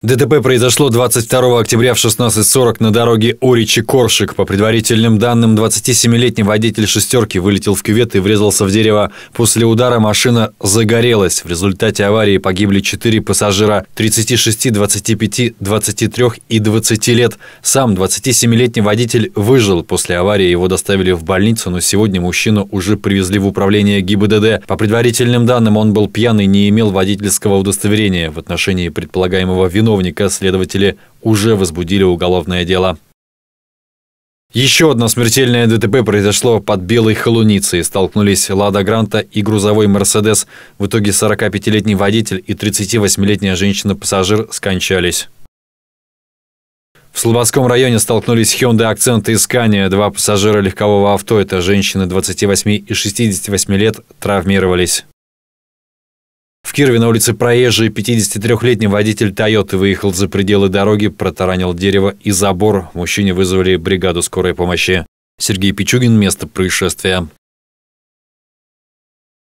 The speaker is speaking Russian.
ДТП произошло 22 октября в 16.40 на дороге Оричи-Коршик. По предварительным данным, 27-летний водитель «шестерки» вылетел в кювет и врезался в дерево. После удара машина загорелась. В результате аварии погибли 4 пассажира 36, 25, 23 и 20 лет. Сам 27-летний водитель выжил. После аварии его доставили в больницу, но сегодня мужчину уже привезли в управление ГИБДД. По предварительным данным, он был пьяный, не имел водительского удостоверения. В отношении предполагаемого вину виновника следователи уже возбудили уголовное дело. Еще одно смертельное ДТП произошло под Белой Холуницей. Столкнулись «Лада Гранта» и грузовой «Мерседес». В итоге 45-летний водитель и 38-летняя женщина-пассажир скончались. В Слободском районе столкнулись Hyundai Accent и Scania. Два пассажира легкового авто, это женщины 28 и 68 лет, травмировались. Кирове на улице Проезжей 53-летний водитель Toyota выехал за пределы дороги, протаранил дерево и забор. Мужчине вызвали бригаду скорой помощи. Сергей Пичугин, место происшествия.